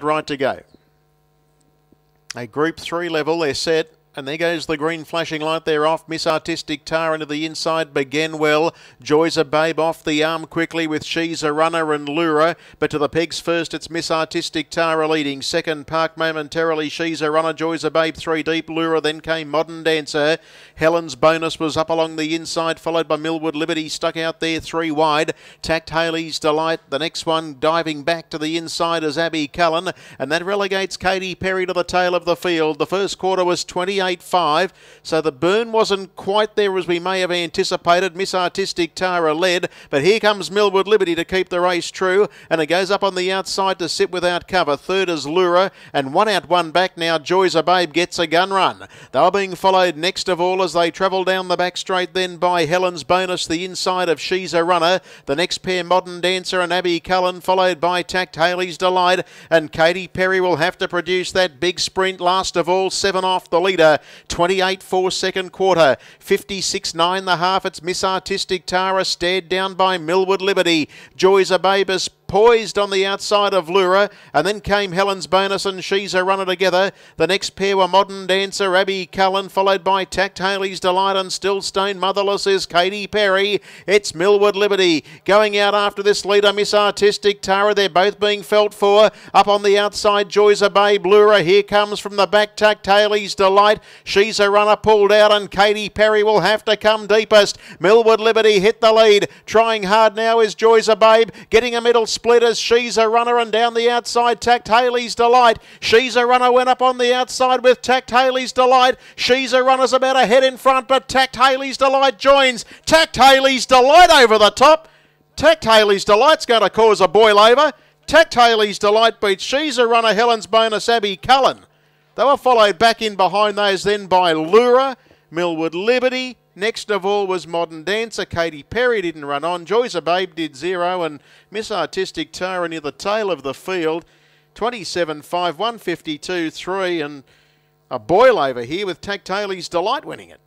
right to go. A Group 3 level, they're set. And there goes the green flashing light there off. Miss Artistic Tara into the inside. Begin well. Joy's a babe off the arm quickly with She's a Runner and Lura. But to the pegs first, it's Miss Artistic Tara leading. Second, Park momentarily. She's a Runner. Joy's a babe. Three deep. Lura. Then came Modern Dancer. Helen's bonus was up along the inside, followed by Millwood Liberty. Stuck out there three wide. Tact Haley's Delight. The next one diving back to the inside is Abby Cullen. And that relegates Katie Perry to the tail of the field. The first quarter was 20. 3.85. So the burn wasn't quite there as we may have anticipated. Miss Artistic Tara led, but here comes Millwood Liberty to keep the race true, and it goes up on the outside to sit without cover. Third is Lura, and one out, one back now. Joy's a Babe gets a gun run. They are being followed next of all as they travel down the back straight, then by Helen's Bonus, the inside of She's a Runner. The next pair, Modern Dancer and Abby Cullen, followed by Tact Haley's Delight, and Katie Perry will have to produce that big sprint last of all, seven off the leader quarter, 28-4 second quarter, 56-9 the half. It's Miss Artistic Tara stared down by Millwood Liberty. Joy's a baby poised on the outside of Lura, and then came Helen's Bonus and She's a Runner together. The next pair were Modern Dancer Abby Cullen, followed by Tact Haley's Delight and Still Stone Motherless is Katie Perry. It's Millwood Liberty going out after this leader, Miss Artistic Tara. They're both being felt for. Up on the outside, Joy's Babe Lura. Here comes from the back, Tact Haley's Delight. She's a Runner pulled out, and Katie Perry will have to come deepest. Millwood Liberty hit the lead. Trying hard now is Joy's Babe, getting a middle spot splitters. She's a runner and down the outside. Tact Haley's Delight. She's a runner went up on the outside with Tact Haley's Delight. She's a runner's about a head in front, but Tact Haley's Delight joins. Tact Haley's Delight over the top. Tact Haley's Delight's going to cause a boil over. Tact Haley's Delight beats She's a runner Helen's bonus Abby Cullen. They were followed back in behind those then by Lura, Millwood Liberty, Next of all was Modern Dancer. Katy Perry didn't run on. Joy's a Babe did zero, and Miss Artistic Tara near the tail of the field. 27 5, 152 3, and a boil over here with Tack Delight winning it.